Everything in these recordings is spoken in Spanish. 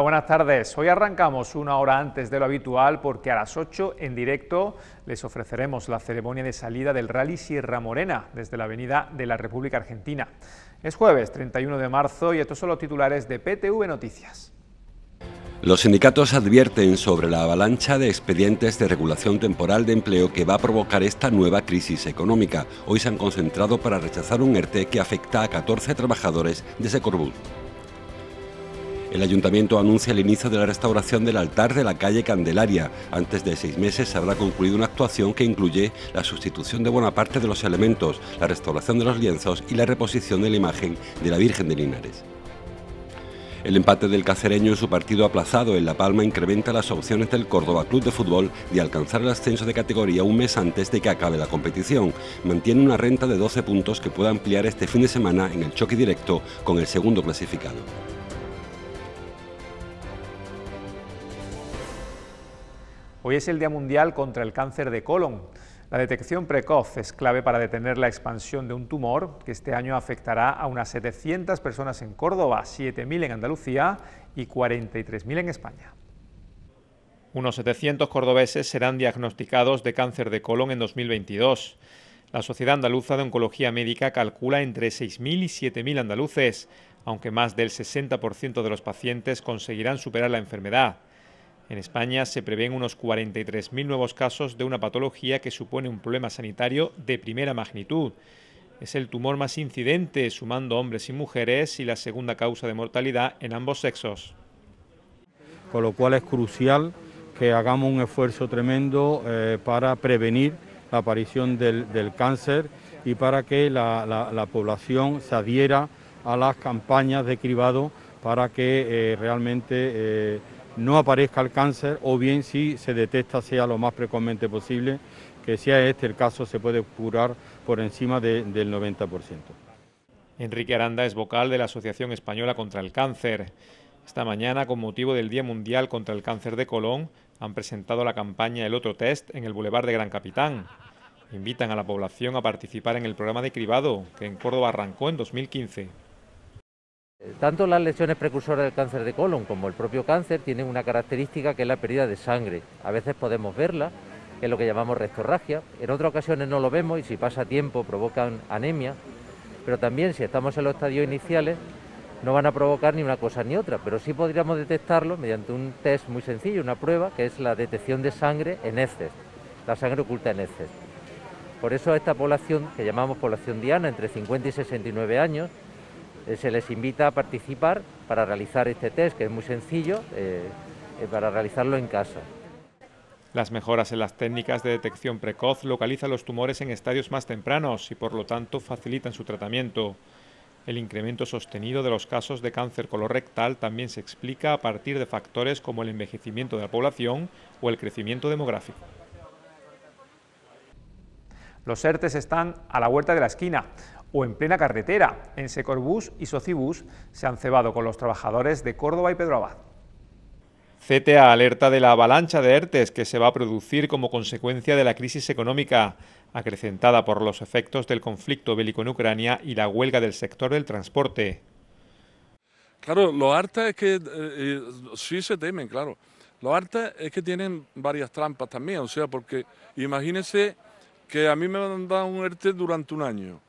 buenas tardes. Hoy arrancamos una hora antes de lo habitual porque a las 8 en directo les ofreceremos la ceremonia de salida del Rally Sierra Morena desde la Avenida de la República Argentina. Es jueves 31 de marzo y estos son los titulares de PTV Noticias. Los sindicatos advierten sobre la avalancha de expedientes de regulación temporal de empleo que va a provocar esta nueva crisis económica. Hoy se han concentrado para rechazar un ERTE que afecta a 14 trabajadores de Secorbut. El ayuntamiento anuncia el inicio de la restauración del altar de la calle Candelaria. Antes de seis meses se habrá concluido una actuación que incluye la sustitución de buena parte de los elementos, la restauración de los lienzos y la reposición de la imagen de la Virgen de Linares. El empate del cacereño en su partido aplazado en La Palma incrementa las opciones del Córdoba Club de Fútbol de alcanzar el ascenso de categoría un mes antes de que acabe la competición. Mantiene una renta de 12 puntos que puede ampliar este fin de semana en el choque directo con el segundo clasificado. Hoy es el Día Mundial contra el Cáncer de Colon. La detección precoz es clave para detener la expansión de un tumor que este año afectará a unas 700 personas en Córdoba, 7.000 en Andalucía y 43.000 en España. Unos 700 cordobeses serán diagnosticados de cáncer de colon en 2022. La Sociedad Andaluza de Oncología Médica calcula entre 6.000 y 7.000 andaluces, aunque más del 60% de los pacientes conseguirán superar la enfermedad. En España se prevén unos 43.000 nuevos casos de una patología que supone un problema sanitario de primera magnitud. Es el tumor más incidente, sumando hombres y mujeres, y la segunda causa de mortalidad en ambos sexos. Con lo cual es crucial que hagamos un esfuerzo tremendo eh, para prevenir la aparición del, cáncer y para que la, población se adhiera a las campañas de cribado para que eh, realmente... Eh, no aparezca el cáncer o bien si se detecta sea lo más precozmente posible, que sea este el caso se puede curar por encima del 90%. Enrique Aranda es vocal de la Asociación Española contra el Cáncer. Esta mañana, con motivo del Día Mundial contra el Cáncer de Colón, han presentado la campaña El Otro Test en el Boulevard de Gran Capitán. Invitan a la población a participar en el programa de cribado que en Córdoba arrancó en 2015. Eh, tanto las lesiones precursoras del cáncer de colon como el propio cáncer tienen una característica que es la pérdida de sangre. A veces podemos verla, que es lo que llamamos rectorragia, en otras ocasiones no lo vemos y si pasa tiempo provocan anemia, pero también si estamos en los estadios iniciales no van a provocar ni una cosa ni otra, pero sí podríamos detectarlo mediante un test muy sencillo, una prueba, que es la detección de sangre en heces, la sangre oculta en heces. Por eso esta población, que llamamos población diana, entre 50 y 69 años, eh, se les invita a participar para realizar este test, que es muy sencillo, eh, eh, para realizarlo en casa. Las mejoras en las técnicas de detección precoz localizan los tumores en estadios más tempranos y por lo tanto facilitan su tratamiento. El incremento sostenido de los casos de cáncer colorectal también se explica a partir de factores como el envejecimiento de la población o el crecimiento demográfico. Los ERTES están a la vuelta de la esquina o en plena carretera. En Secorbus y Socibus se han cebado con los trabajadores de Córdoba y Pedro Abad. CTA alerta de la avalancha de ERTES que se va a producir como consecuencia de la crisis económica, acrecentada por los efectos del conflicto bélico en Ucrania y la huelga del sector del transporte. Claro, lo harta es que eh, eh, sí se temen, claro. Lo harta es que tienen varias trampas también, o sea, porque imagínense que a mí me han dado un ERTE durante un año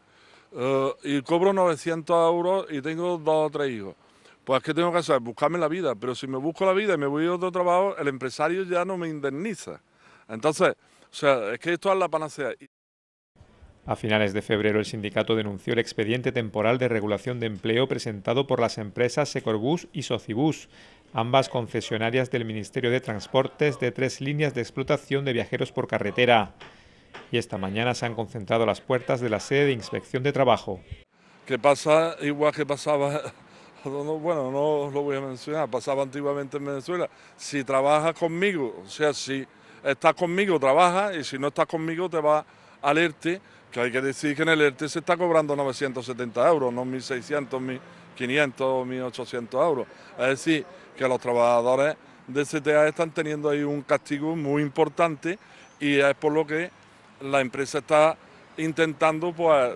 eh, y cobro 900 euros y tengo dos o tres hijos. Pues ¿qué tengo que hacer? Buscarme la vida, pero si me busco la vida y me voy a otro trabajo, el empresario ya no me indemniza. Entonces, o sea, es que esto es la panacea. A finales de febrero, el sindicato denunció el expediente temporal de regulación de empleo presentado por las empresas Secorbus y Socibus, ambas concesionarias del Ministerio de Transportes de tres líneas de explotación de viajeros por carretera y esta mañana se han concentrado las puertas de la sede de inspección de trabajo. Que pasa igual que pasaba, bueno, no lo voy a mencionar, pasaba antiguamente en Venezuela. Si trabajas conmigo, o sea, si estás conmigo, trabaja y si no estás conmigo, te va al ERTE, e, que hay que decir que en el ERTE e se está cobrando 970 euros, no 1.600, 1.500, 1.800 euros. Es decir, que los trabajadores de CTA están teniendo ahí un castigo muy importante y es por lo que la empresa está intentando pues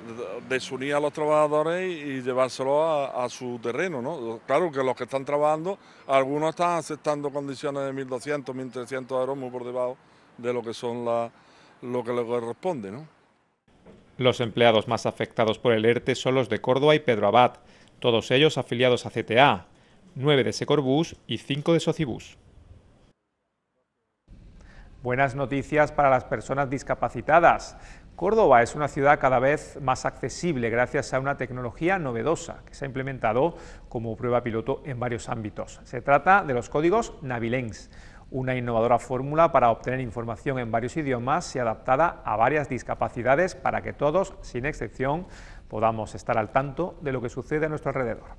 desunir a los trabajadores y, llevárselos a, su terreno, Claro que los que están trabajando, algunos están aceptando condiciones de 1.200, 1.300 euros muy por debajo de lo que son lo que le corresponde, Los empleados más afectados por el ERTE son los de Córdoba y Pedro Abad, todos ellos afiliados a CTA, 9 de Secorbus y 5 de Socibus. Buenas noticias para las personas discapacitadas. Córdoba es una ciudad cada vez más accesible gracias a una tecnología novedosa que se ha implementado como prueba piloto en varios ámbitos. Se trata de los códigos Navilens, una innovadora fórmula para obtener información en varios idiomas y adaptada a varias discapacidades para que todos, sin excepción, podamos estar al tanto de lo que sucede a nuestro alrededor.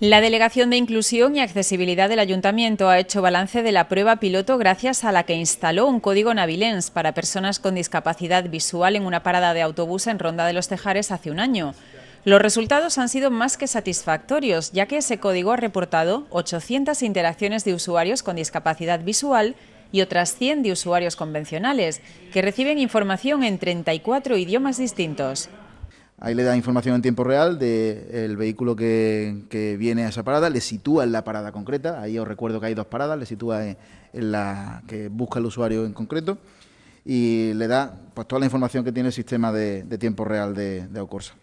La Delegación de Inclusión y Accesibilidad del Ayuntamiento ha hecho balance de la prueba piloto gracias a la que instaló un código Navilens para personas con discapacidad visual en una parada de autobús en Ronda de los Tejares hace un año. Los resultados han sido más que satisfactorios, ya que ese código ha reportado 800 interacciones de usuarios con discapacidad visual y otras 100 de usuarios convencionales, que reciben información en 34 idiomas distintos. Ahí le da información en tiempo real del vehículo que, viene a esa parada, le sitúa en la parada concreta, ahí os recuerdo que hay dos paradas, le sitúa en, la que busca el usuario en concreto y le da pues, toda la información que tiene el sistema de, tiempo real de, de Ocorsa.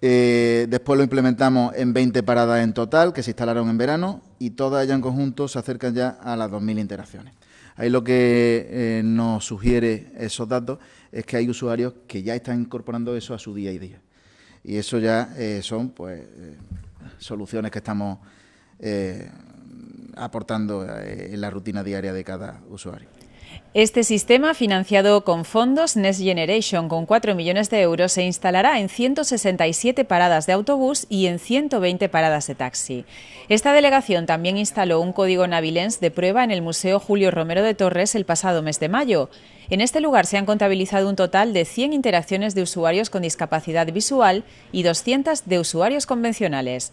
Eh, después lo implementamos en 20 paradas en total que se instalaron en verano y todas ellas en conjunto se acercan ya a las 2.000 interacciones. Ahí lo que eh, nos sugiere esos datos es que hay usuarios que ya están incorporando eso a su día a día. Y eso ya eh, son pues eh, soluciones que estamos eh, aportando en la rutina diaria de cada usuario. Este sistema, financiado con fondos Next Generation con 4 millones de euros, se instalará en 167 paradas de autobús y en 120 paradas de taxi. Esta delegación también instaló un código navilens de prueba en el Museo Julio Romero de Torres el pasado mes de mayo. En este lugar se han contabilizado un total de 100 interacciones de usuarios con discapacidad visual y 200 de usuarios convencionales.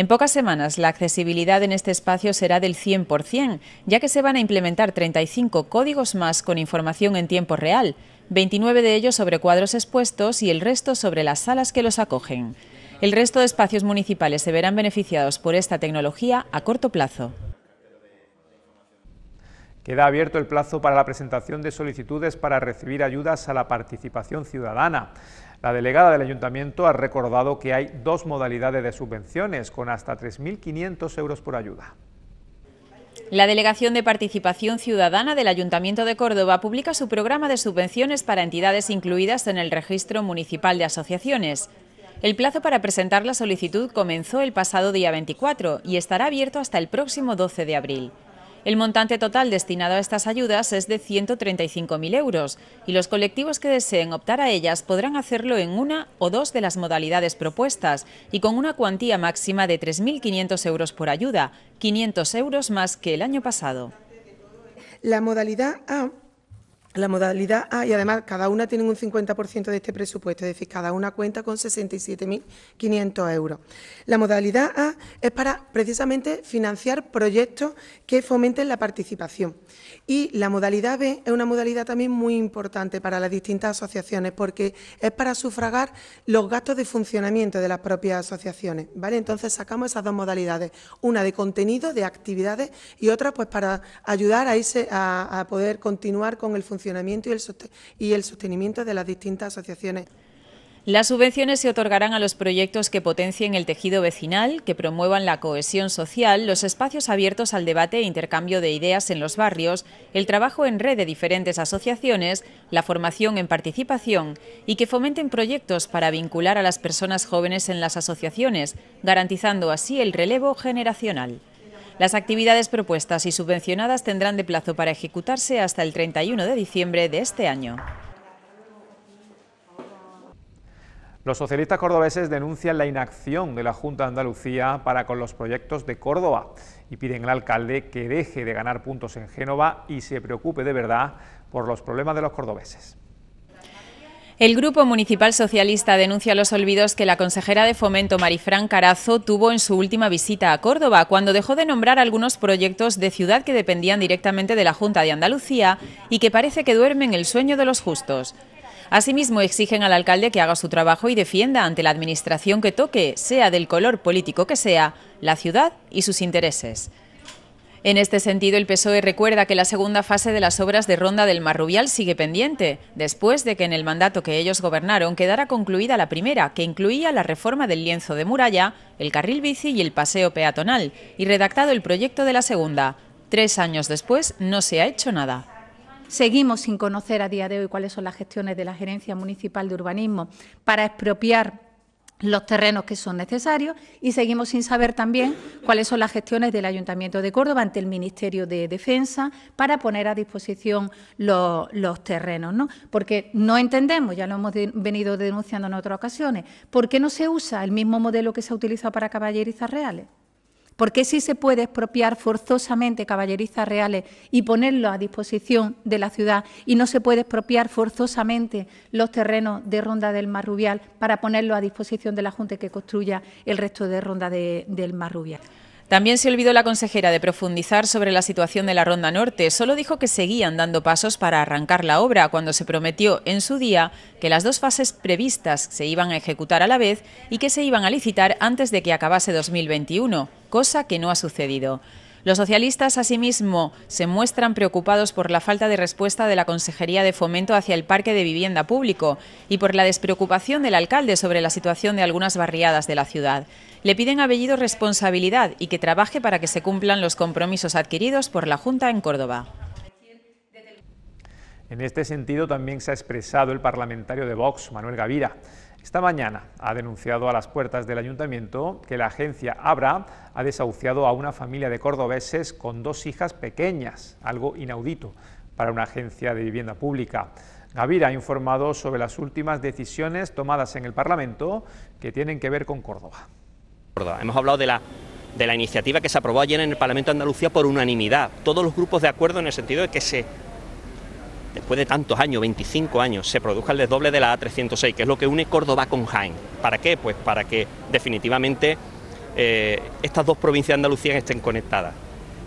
En pocas semanas la accesibilidad en este espacio será del 100%, ya que se van a implementar 35 códigos más con información en tiempo real, 29 de ellos sobre cuadros expuestos y el resto sobre las salas que los acogen. El resto de espacios municipales se verán beneficiados por esta tecnología a corto plazo. Queda abierto el plazo para la presentación de solicitudes para recibir ayudas a la participación ciudadana. La delegada del Ayuntamiento ha recordado que hay dos modalidades de subvenciones, con hasta 3.500 euros por ayuda. La Delegación de Participación Ciudadana del Ayuntamiento de Córdoba publica su programa de subvenciones para entidades incluidas en el Registro Municipal de Asociaciones. El plazo para presentar la solicitud comenzó el pasado día 24 y estará abierto hasta el próximo 12 de abril. El montante total destinado a estas ayudas es de 135.000 euros y los colectivos que deseen optar a ellas podrán hacerlo en una o dos de las modalidades propuestas y con una cuantía máxima de 3.500 euros por ayuda, 500 euros más que el año pasado. La modalidad A la modalidad A, y además cada una tiene un 50% de este presupuesto, es decir, cada una cuenta con 67.500 euros. La modalidad A es para precisamente financiar proyectos que fomenten la participación. Y la modalidad B es una modalidad también muy importante para las distintas asociaciones porque es para sufragar los gastos de funcionamiento de las propias asociaciones. ¿vale? Entonces sacamos esas dos modalidades, una de contenido, de actividades y otra pues para ayudar a, irse, a, a poder continuar con el funcionamiento y el sostenimiento de las distintas asociaciones. Las subvenciones se otorgarán a los proyectos que potencien el tejido vecinal, que promuevan la cohesión social, los espacios abiertos al debate e intercambio de ideas en los barrios, el trabajo en red de diferentes asociaciones, la formación en participación y que fomenten proyectos para vincular a las personas jóvenes en las asociaciones, garantizando así el relevo generacional. Las actividades propuestas y subvencionadas tendrán de plazo para ejecutarse hasta el 31 de diciembre de este año. Los socialistas cordobeses denuncian la inacción de la Junta de Andalucía para con los proyectos de Córdoba y piden al alcalde que deje de ganar puntos en Génova y se preocupe de verdad por los problemas de los cordobeses. El Grupo Municipal Socialista denuncia los olvidos que la consejera de Fomento Marifran Carazo tuvo en su última visita a Córdoba, cuando dejó de nombrar algunos proyectos de ciudad que dependían directamente de la Junta de Andalucía y que parece que duermen el sueño de los justos. Asimismo, exigen al alcalde que haga su trabajo y defienda ante la administración que toque, sea del color político que sea, la ciudad y sus intereses. En este sentido, el PSOE recuerda que la segunda fase de las obras de Ronda del Marrubial sigue pendiente, después de que en el mandato que ellos gobernaron quedara concluida la primera, que incluía la reforma del lienzo de muralla, el carril bici y el paseo peatonal, y redactado el proyecto de la segunda. Tres años después no se ha hecho nada. Seguimos sin conocer a día de hoy cuáles son las gestiones de la Gerencia Municipal de Urbanismo para expropiar los terrenos que son necesarios y seguimos sin saber también cuáles son las gestiones del Ayuntamiento de Córdoba ante el Ministerio de Defensa para poner a disposición los, terrenos, ¿no? Porque no entendemos, ya lo hemos venido denunciando en otras ocasiones, ¿por qué no se usa el mismo modelo que se ha utilizado para caballerizas reales? porque sí se puede expropiar forzosamente caballerizas reales y ponerlo a disposición de la ciudad y no se puede expropiar forzosamente los terrenos de Ronda del Marrubial para ponerlo a disposición de la Junta que construya el resto de Ronda del del Marrubial. También se olvidó la consejera de profundizar sobre la situación de la Ronda Norte. Solo dijo que seguían dando pasos para arrancar la obra cuando se prometió en su día que las dos fases previstas se iban a ejecutar a la vez y que se iban a licitar antes de que acabase 2021, cosa que no ha sucedido. Los socialistas, asimismo, se muestran preocupados por la falta de respuesta de la Consejería de Fomento hacia el Parque de Vivienda Público y por la despreocupación del alcalde sobre la situación de algunas barriadas de la ciudad. Le piden a Bellido responsabilidad y que trabaje para que se cumplan los compromisos adquiridos por la Junta en Córdoba. En este sentido también se ha expresado el parlamentario de Vox, Manuel Gavira. Esta mañana ha denunciado a las puertas del ayuntamiento que la agencia Abra ha desahuciado a una familia de cordobeses con dos hijas pequeñas, algo inaudito para una agencia de vivienda pública. Gavira ha informado sobre las últimas decisiones tomadas en el Parlamento que tienen que ver con Córdoba. Hemos hablado de la iniciativa que se aprobó ayer en el Parlamento de Andalucía por unanimidad, todos los grupos de acuerdo en el sentido de que se después de tantos años, 25 años, se produzca el desdoble de la A306, que es lo que une Córdoba con Jaén. ¿Para qué? Pues para que definitivamente eh, estas dos provincias de Andalucía estén conectadas.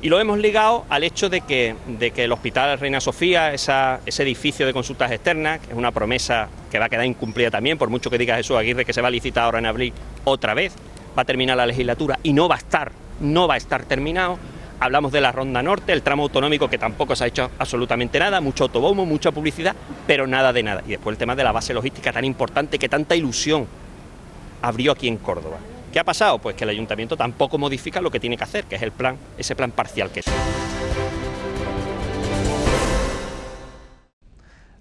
Y lo hemos ligado al hecho de que, el Hospital Reina Sofía, ese edificio de consultas externas, que es una promesa que va a quedar incumplida también, por mucho que diga Jesús Aguirre que se va a licitar ahora en abril otra vez, va a terminar la legislatura y no va a estar, no va a estar terminado, Hablamos de la Ronda Norte, el tramo autonómico que tampoco se ha hecho absolutamente nada, mucho autobombo, mucha publicidad, pero nada de nada. Y después el tema de la base logística tan importante que tanta ilusión abrió aquí en Córdoba. ¿Qué ha pasado? Pues que el ayuntamiento tampoco modifica lo que tiene que hacer, que es el plan, ese plan parcial que es.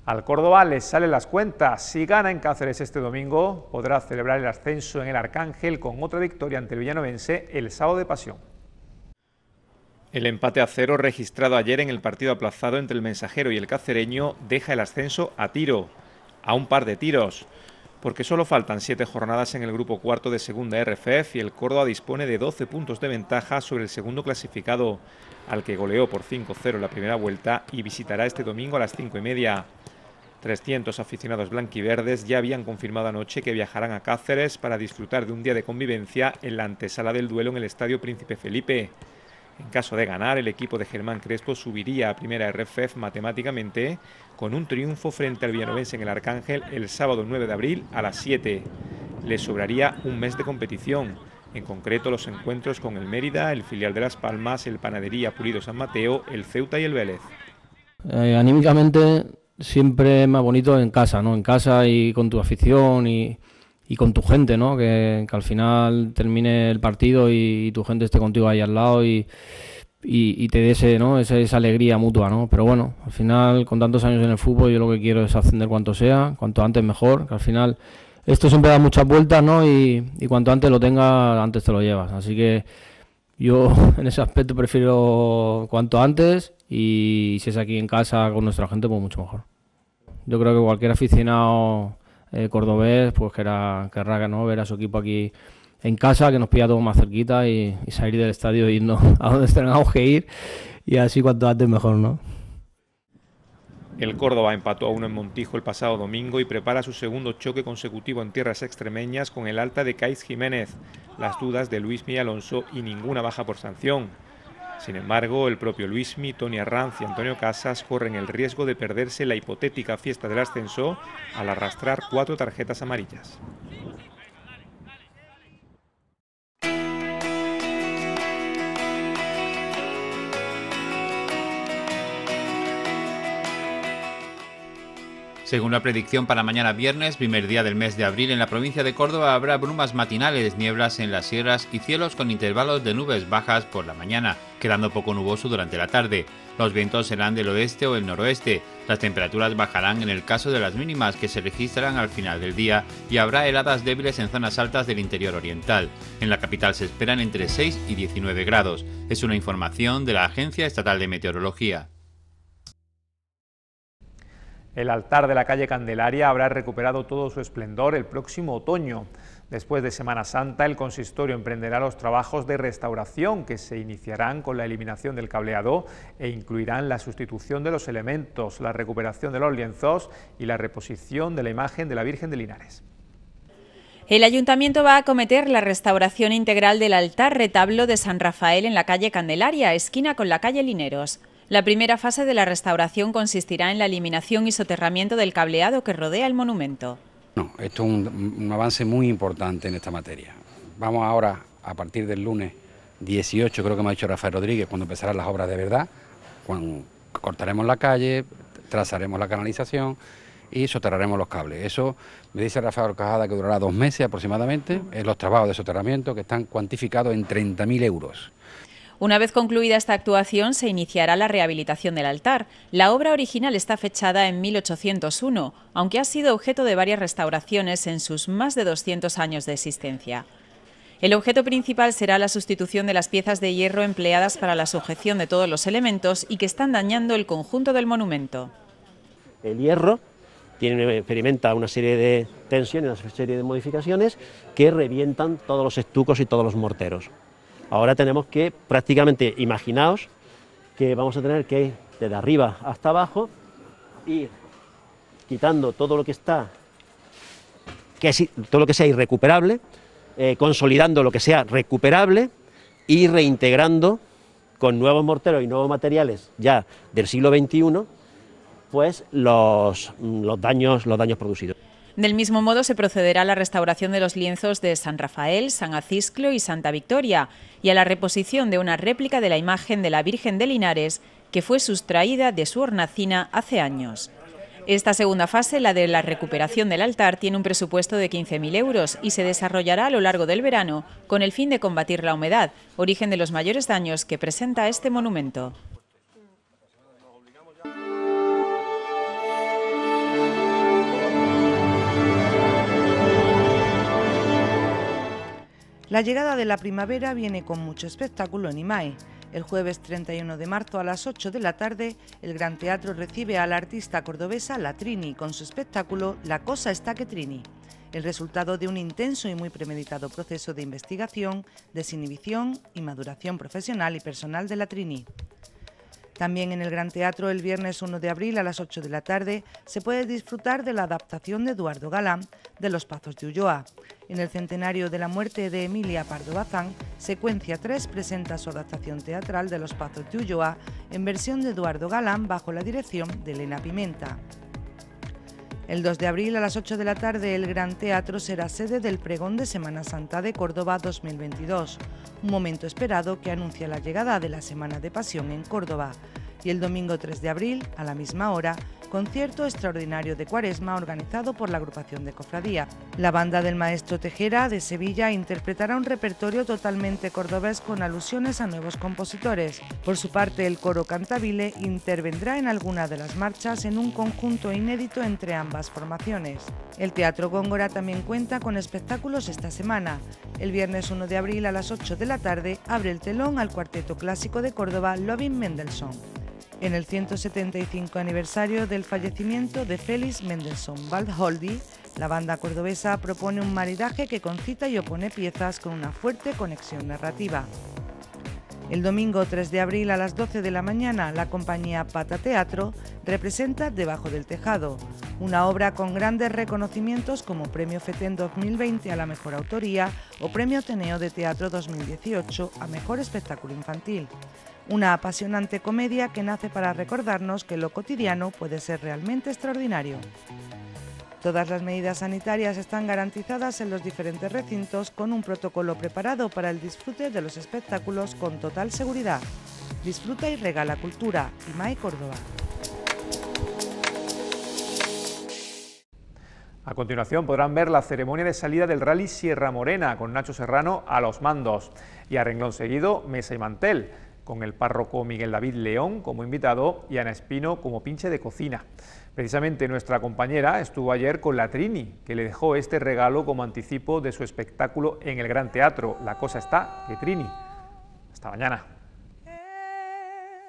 Al Córdoba les salen las cuentas. Si gana en Cáceres este domingo, podrá celebrar el ascenso en el Arcángel con otra victoria ante el villanovense el sábado de Pasión. El empate a cero registrado ayer en el partido aplazado entre el mensajero y el cacereño deja el ascenso a tiro, a un par de tiros, porque solo faltan siete jornadas en el grupo cuarto de segunda RFF y el Córdoba dispone de 12 puntos de ventaja sobre el segundo clasificado, al que goleó por 5-0 la primera vuelta y visitará este domingo a las 5 y media. 300 aficionados blanquiverdes ya habían confirmado anoche que viajarán a Cáceres para disfrutar de un día de convivencia en la antesala del duelo en el Estadio Príncipe Felipe. En caso de ganar, el equipo de Germán Crespo subiría a primera RFF matemáticamente con un triunfo frente al Villanovense en el Arcángel el sábado 9 de abril a las 7. Le sobraría un mes de competición, en concreto los encuentros con el Mérida, el filial de Las Palmas, el Panadería Pulido San Mateo, el Ceuta y el Vélez. Eh, anímicamente siempre es más bonito en casa, ¿no? En casa y con tu afición y y con tu gente, ¿no? Que, al final termine el partido y, tu gente esté contigo ahí al lado y, te dé ese, ¿no? Esa, alegría mutua, ¿no? Pero bueno, al final, con tantos años en el fútbol, yo lo que quiero es ascender cuanto sea, cuanto antes mejor, que al final esto siempre da muchas vueltas, ¿no? Y, y cuanto antes lo tengas, antes te lo llevas. Así que yo en ese aspecto prefiero cuanto antes y si es aquí en casa con nuestra gente, pues mucho mejor. Yo creo que cualquier aficionado eh, cordobés, pues que era que querrá ¿no? ver a su equipo aquí en casa, que nos pilla todo más cerquita y, salir del estadio y e irnos a donde tengamos que ir y así cuanto antes mejor, ¿no? El Córdoba empató a uno en Montijo el pasado domingo y prepara su segundo choque consecutivo en tierras extremeñas con el alta de Caiz Jiménez. Las dudas de Luis Mí Alonso y ninguna baja por sanción. Sin embargo, el propio Luismi, Tony Arranz y Antonio Casas corren el riesgo de perderse la hipotética fiesta del ascenso al arrastrar cuatro tarjetas amarillas. Según la predicción para mañana viernes, primer día del mes de abril, en la provincia de Córdoba habrá brumas matinales, nieblas en las sierras y cielos con intervalos de nubes bajas por la mañana, quedando poco nuboso durante la tarde. Los vientos serán del oeste o el noroeste. Las temperaturas bajarán en el caso de las mínimas que se registrarán al final del día y habrá heladas débiles en zonas altas del interior oriental. En la capital se esperan entre 6 y 19 grados. Es una información de la Agencia Estatal de Meteorología. El altar de la calle Candelaria habrá recuperado todo su esplendor el próximo otoño. Después de Semana Santa, el consistorio emprenderá los trabajos de restauración que se iniciarán con la eliminación del cableado e incluirán la sustitución de los elementos, la recuperación de los lienzos y la reposición de la imagen de la Virgen de Linares. El ayuntamiento va a acometer la restauración integral del altar retablo de San Rafael en la calle Candelaria, esquina con la calle Lineros. La primera fase de la restauración consistirá en la eliminación y soterramiento del cableado que rodea el monumento. No, esto es un, avance muy importante en esta materia. Vamos ahora, a partir del lunes 18, creo que me ha dicho Rafael Rodríguez, cuando empezarán las obras de verdad, cortaremos la calle, trazaremos la canalización y soterraremos los cables. Eso me dice Rafael Cajada que durará dos meses aproximadamente, en los trabajos de soterramiento que están cuantificados en 30.000 euros. Una vez concluida esta actuación, se iniciará la rehabilitación del altar. La obra original está fechada en 1801, aunque ha sido objeto de varias restauraciones en sus más de 200 años de existencia. El objeto principal será la sustitución de las piezas de hierro empleadas para la sujeción de todos los elementos y que están dañando el conjunto del monumento. El hierro tiene, experimenta una serie de tensiones, una serie de modificaciones que revientan todos los estucos y todos los morteros. Ahora tenemos que prácticamente, imaginaos que vamos a tener que ir desde arriba hasta abajo, ir quitando todo lo que está, que todo lo que sea irrecuperable, eh, consolidando lo que sea recuperable y reintegrando con nuevos morteros y nuevos materiales ya del siglo XXI, pues los, daños, los daños producidos. Del mismo modo, se procederá a la restauración de los lienzos de San Rafael, San Acisclo y Santa Victoria y a la reposición de una réplica de la imagen de la Virgen de Linares que fue sustraída de su hornacina hace años. Esta segunda fase, la de la recuperación del altar, tiene un presupuesto de 15.000 euros y se desarrollará a lo largo del verano con el fin de combatir la humedad, origen de los mayores daños que presenta este monumento. La llegada de la primavera viene con mucho espectáculo en IMAE. El jueves 31 de marzo a las 8 de la tarde, el Gran Teatro recibe a la artista cordobesa La Trini con su espectáculo La cosa está que Trini, el resultado de un intenso y muy premeditado proceso de investigación, desinhibición y maduración profesional y personal de La Trini. También en el Gran Teatro el viernes 1 de abril a las 8 de la tarde se puede disfrutar de la adaptación de Eduardo Galán de Los Pazos de Ulloa. En el centenario de la muerte de Emilia Pardo Bazán, Secuencia 3 presenta su adaptación teatral de Los Pazos de Ulloa en versión de Eduardo Galán bajo la dirección de Elena Pimenta. El 2 de abril a las 8 de la tarde el Gran Teatro será sede del pregón de Semana Santa de Córdoba 2022, un momento esperado que anuncia la llegada de la Semana de Pasión en Córdoba y el domingo 3 de abril, a la misma hora, concierto extraordinario de Cuaresma organizado por la agrupación de Cofradía. La banda del maestro Tejera de Sevilla interpretará un repertorio totalmente cordobés con alusiones a nuevos compositores. Por su parte, el coro cantabile intervendrá en alguna de las marchas en un conjunto inédito entre ambas formaciones. El Teatro Góngora también cuenta con espectáculos esta semana. El viernes 1 de abril a las 8 de la tarde abre el telón al cuarteto clásico de Córdoba Lovin Mendelssohn en el 175 aniversario del fallecimiento de Félix Mendelssohn Baldholdi... la banda cordobesa propone un maridaje que concita y opone piezas con una fuerte conexión narrativa. El domingo 3 de abril a las 12 de la mañana, la compañía Pata Teatro representa Debajo del Tejado, una obra con grandes reconocimientos como Premio FETEN 2020 a la Mejor Autoría o Premio Teneo de Teatro 2018 a Mejor Espectáculo Infantil. Una apasionante comedia que nace para recordarnos que lo cotidiano puede ser realmente extraordinario. Todas las medidas sanitarias están garantizadas en los diferentes recintos con un protocolo preparado para el disfrute de los espectáculos con total seguridad. Disfruta y regala cultura. IMAE Córdoba. A continuación podrán ver la ceremonia de salida del Rally Sierra Morena con Nacho Serrano a los mandos y a renglón seguido Mesa y Mantel con el párroco Miguel David León como invitado y Ana Espino como pinche de cocina. Precisamente nuestra compañera estuvo ayer con la Trini, que le dejó este regalo como anticipo de su espectáculo en el Gran Teatro. La cosa está que Trini. Hasta mañana.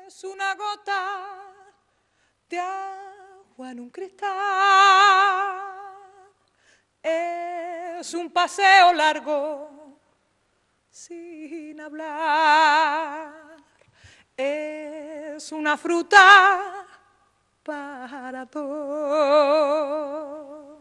Es una gota de agua un cristal. Es un paseo largo sin hablar. Es una fruta para todos.